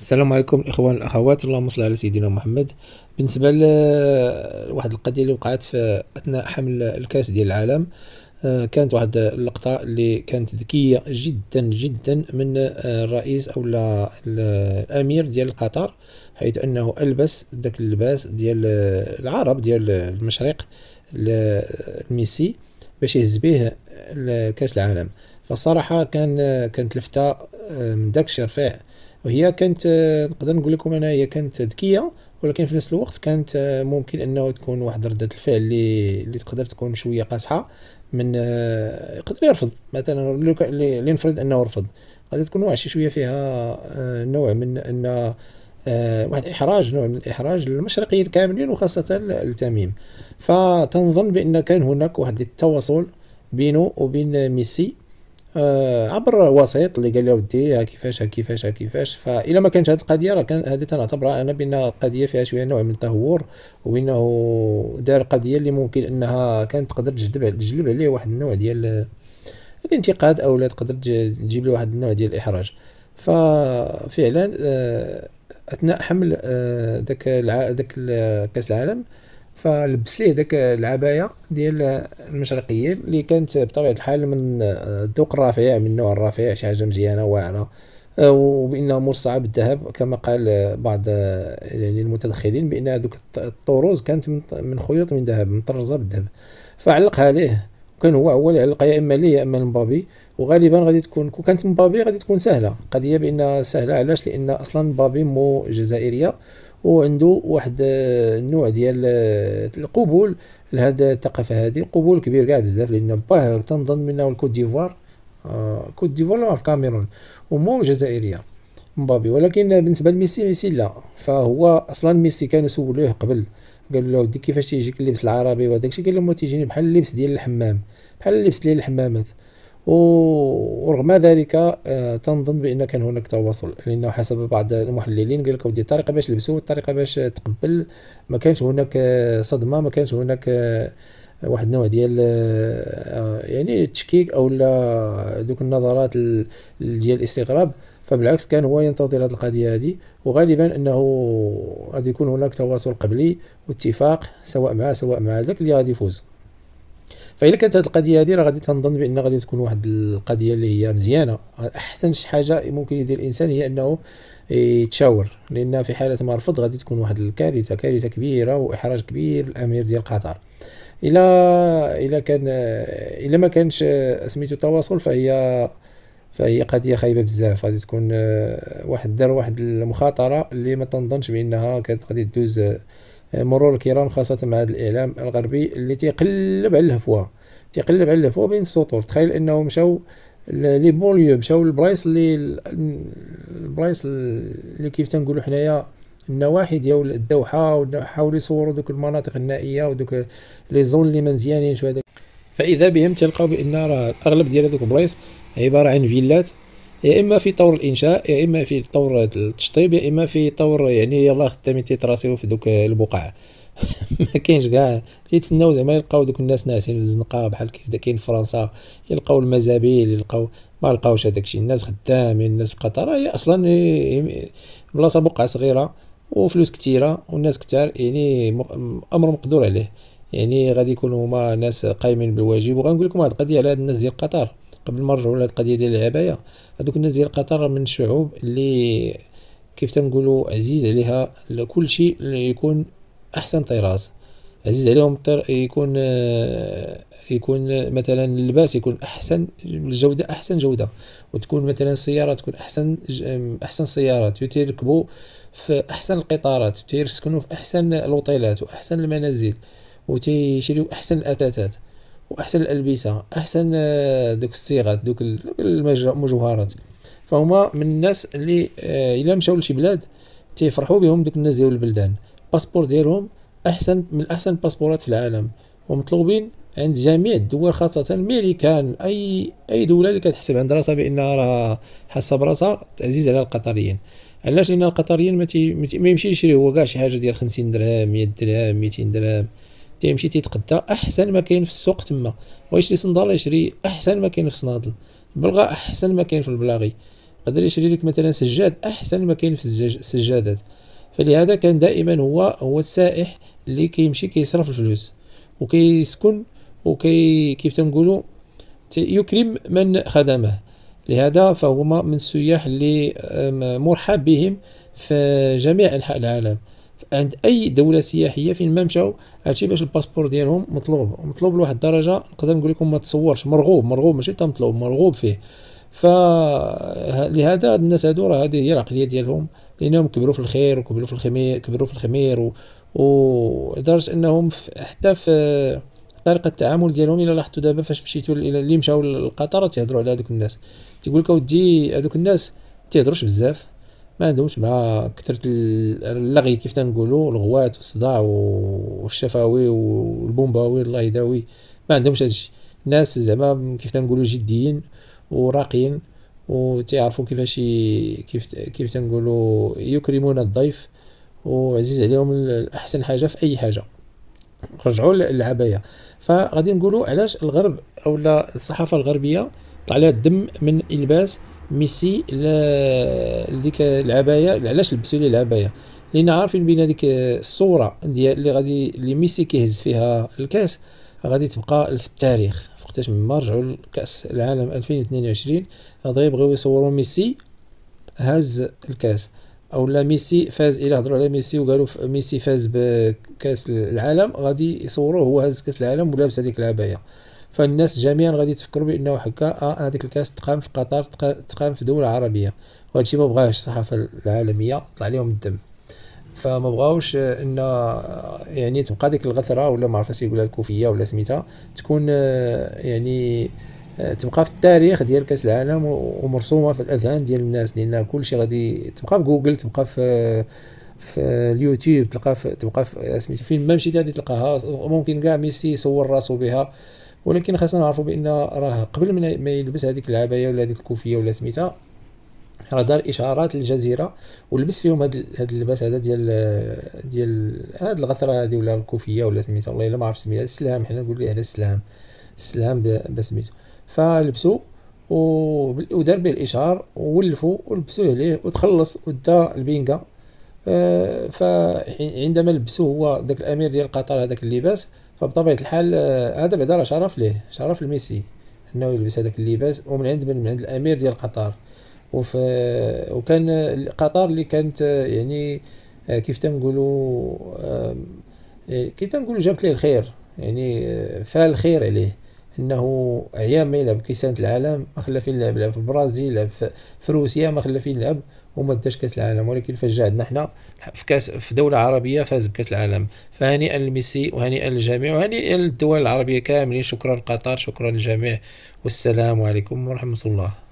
السلام عليكم الاخوان الاخوات اللهم صل على سيدنا محمد بالنسبه لواحد القضيه اللي وقعت في اثناء حمل الكاس ديال العالم آه، كانت واحد اللقطه اللي كانت ذكيه جدا جدا من آه، الرئيس او الامير ديال قطر حيث انه البس ذاك اللباس ديال آه، العرب ديال المشرق الميسي باش يهز به كاس العالم فصراحه كان كانت لفته من داك الشرفيع وهي كانت نقدر نقول لكم انا هي كانت ذكيه ولكن في نفس الوقت كانت ممكن انه تكون واحد رده الفعل اللي اللي تقدر تكون شويه قاصحه من يقدر يرفض مثلا لنفرض انه رفض غادي تكون واحد شي شويه فيها نوع من ان واحد الاحراج نوع من الاحراج للمشرقيين كاملين وخاصه التميم فتنظن بان كان هناك واحد التواصل بينه وبين ميسي آه، عبر وسيط اللي قال لي ودي كيفاش كيفاش كيفاش فإلا ما كانت هذه القضيه راه كان هذه تنعتبرها انا بان القضيه فيها شويه نوع من التهور وانه دار قضيه اللي ممكن انها كانت تقدر تجلب تجلب عليه واحد النوع ديال الانتقاد او لا تقدر تجيب له واحد النوع ديال الاحراج ففعلا آه، اثناء حمل آه، ذاك داك كاس العالم فلبس ليه داك العبايه ديال المشرقيين اللي كانت بطبيعه الحال من آه، الذوق الرفيع من النوع الرفيع شي حاجه مزيانه واعره آه، وبانه مرصعه بالذهب كما قال آه، بعض يعني المتدخلين بان هذوك الطروز كانت من خيوط من ذهب مطرزه بالذهب فعلقها ليه وكان هو هو اللي علق يا اما ليه يا اما لمبابي وغالبا غادي تكون كون كانت مبابي غادي تكون سهله قضيه بانها سهله علاش لان اصلا مبابي مو جزائريه وعنده واحد آه، النوع ديال آه، القبول لهذا الثقافه هذه قبول كبير كاع بزاف لان با تنظن من الكوت ديفوار كوت ديفوار آه، الكاميرون ومو جزائريه مبابي ولكن بالنسبه لميسي ميسي لا فهو اصلا ميسي كانوا سولوه قبل قال له ودي كيفاش تيجيك اللبس العربي وداكشي الشيء قال لهم تيجيني بحال اللبس ديال الحمام بحال اللبس ديال الحمامات ورغم ذلك آه، تنظن بان كان هناك تواصل لانه حسب بعض المحللين قال لك ودي الطريقه باش لبسوا الطريقه باش تقبل ما كانش هناك آه، صدمه ما كانش هناك آه، واحد النوع ديال يعني التشكيك او دوك النظرات ديال الاستغراب فبالعكس كان هو ينتظر هذه القضيه هذه وغالبا انه غادي يكون هناك تواصل قبلي واتفاق سواء مع سواء مع ذاك اللي غادي يفوز فإذا كانت هذه القضيه هذه راه غادي تنظن بان غادي تكون واحد القضيه اللي هي مزيانه احسن حاجه ممكن يدير الانسان هي انه يتشاور لان في حاله ما رفض غادي تكون واحد الكارثه كارثه كبيره واحراج كبير للامير ديال قطر الا الا كان الا ما كانش سميتو التواصل فهي فهي قضيه خايبه بزاف غادي تكون واحد دار واحد المخاطره اللي ما تنظنش بانها كانت غادي تدوز مرور الكرام خاصة مع هذا الإعلام الغربي اللي تيقلب على الهفوة تيقلب على الهفوة بين السطور تخيل أنهم مشاو لي بونليو مشاو للبلايص اللي البلايص اللي كيف تنقولوا حنايا النواحي ديال الدوحه حاولوا يصوروا دوك المناطق النائيه ودوك لي زون اللي مزيانين مزيانينش فاذا بهم تلقاو بان راه أغلب ديال هذوك البلايص عباره عن فيلات يا اما في طور الانشاء يا اما في طور التشطيب يا اما في طور يعني يلا خدامين تيتراسيو في دوك البقع ما كاينش كاع تيتسناو زعما يلقاو دوك الناس ناعسين في الزنقه بحال كيف دا كاين في فرنسا يلقاو المزابيل يلقاو ما لقاوش هذاك الشيء الناس خدامين الناس في قطر هي اصلا بلاصه بقعه صغيره وفلوس كثيره والناس كثار يعني امر مقدور عليه يعني غادي يكونوا هما ناس قايمين بالواجب وغنقول لكم واحد القضيه على هاد الناس ديال قطر قبل مرة ولا القضية ديال العباية هذوك الناس ديال قطر من الشعوب اللي كيف تنقولوا عزيز عليها كلشي شيء يكون احسن طراز عزيز عليهم الطير يكون آه، يكون مثلا اللباس يكون احسن الجوده احسن جوده وتكون مثلا السياره تكون احسن احسن سيارات تيركبو في احسن القطارات تيسكنوا في احسن الاوطيلات واحسن المنازل وتيشريو احسن الاثاثات واحسن الالبسه احسن آه، دوك الصيغات دوك المجوهرات فهما من الناس اللي آه، الا مشاو لشي بلاد تيفرحوا بهم دوك الناس ديال البلدان الباسبور ديالهم احسن من احسن الباسبورات في العالم ومطلوبين عند جميع الدول خاصة الميريكان أي أي دولة اللي كتحسب عند راسها بأنها راه حاسة براسها تعزيز على القطريين علاش لأن القطريين ما, ما يمشي يشري هو كاع شي حاجة ديال 50 درهم 100 درهم 200 درهم تيمشي تيتقدا احسن ما كاين في السوق تما ويشري صندال يشري احسن ما كاين في صنادل بلغه احسن ما كاين في البلاغي يقدر يشري لك مثلا سجاد احسن ما كاين في السجادات فلهذا كان دائما هو هو السائح اللي كيمشي كيصرف الفلوس وكيسكن وكي كيف تنقولوا يكرم من خدمه لهذا فهو من السياح اللي آه، مرحب بهم في جميع انحاء العالم عند اي دوله سياحيه فين ما مشاو هادشي باش الباسبور ديالهم مطلوب مطلوب لواحد الدرجه نقدر نقول لكم ما تصورش مرغوب مرغوب ماشي تم مطلوب مرغوب فيه فلهذا الناس هادو راه هذه هي العقليه ديالهم لانهم كبروا في الخير وكبروا في الخمير كبروا في الخمير و... ولدرجه انهم حتى في طريقه التعامل ديالهم الا لاحظتوا دابا فاش مشيتوا اللي مشاو لقطر تيهضروا على هذوك الناس تيقول لك اودي هذوك الناس تيهضروش بزاف ما عندهمش مع كثره اللغي كيف تنقولوا الغوات والصداع والشفاوي والبومباوي الله يداوي ما عندهمش هادشي الناس زعما كيف تنقولوا جديين وراقيين وتعرفوا كيفاش كيف كيف تنقولوا يكرمون الضيف وعزيز عليهم احسن حاجه في اي حاجه رجعوا للعبايه فغادي نقولوا علاش الغرب او الصحافه الغربيه طلع لها الدم من الباس ميسي ل... لديك العبايه علاش لبسوا لي العبايه لان عارفين بان ديك الصوره ديال اللي غادي اللي ميسي كيهز فيها الكاس غادي تبقى في التاريخ فوقتاش ما رجعوا لكاس العالم 2022 غادي يبغيو يصوروا ميسي هز الكاس او لا ميسي فاز الى هضروا على ميسي وقالوا ميسي فاز بكاس العالم غادي يصوروه هو هز كاس العالم ولابس هذيك العبايه فالناس جميعا غادي تفكروا بانه حكا اه هذيك الكاس تقام في قطر تقام في دوله عربيه وهذا الشيء ما بغاهش الصحافه العالميه طلع لهم الدم فما بغاوش آه، ان آه، يعني تبقى ديك الغثره ولا ما عرفتش يقولها الكوفيه ولا سميتها تكون آه، يعني تبقى في التاريخ ديال كاس العالم ومرسومه في الاذهان ديال الناس لان كلشي غادي تبقى في جوجل تبقى في في اليوتيوب تلقى في تبقى في سميتو فين ما مشيتي غادي تلقاها ممكن كاع ميسي يصور راسو بها ولكن خاصنا نعرفوا بان راه قبل من ما يلبس هذيك العبايه ولا هذيك الكوفيه ولا سميتها راه دار اشارات للجزيره ولبس فيهم هذا هاد اللباس هذا ديال ديال هاد الغثره هذه ولا الكوفيه ولا سميتها والله الا ما عرفت سميتها السلام حنا نقول ليه على السلام السلام بسميتو فلبسو ودار به الاشهار ولفو ولبسوه عليه وتخلص ودا البينكا آه، فعندما لبسوه هو داك الامير ديال قطر هذاك اللباس فبطبيعة الحال آه، هذا بعدا راه شرف ليه شرف لميسي انه يلبس هذاك اللباس ومن عند من, من عند الامير ديال قطر وف آه، وكان آه، قطر اللي كانت يعني كيف تنقولوا كيف تنقولوا جابت ليه الخير يعني فال الخير عليه انه عيام ما يلعب كيسانة العالم ما خلى فين يلعب لعب في البرازيل لعب في روسيا ما خلى فين يلعب وما داش كاس العالم ولكن فاش جا عندنا حنا في كاس في دوله عربيه فاز بكاس العالم فهنيئا لميسي وهنيئا للجميع وهنيئا للدول العربيه كاملين شكرا لقطر شكرا للجميع والسلام عليكم ورحمه الله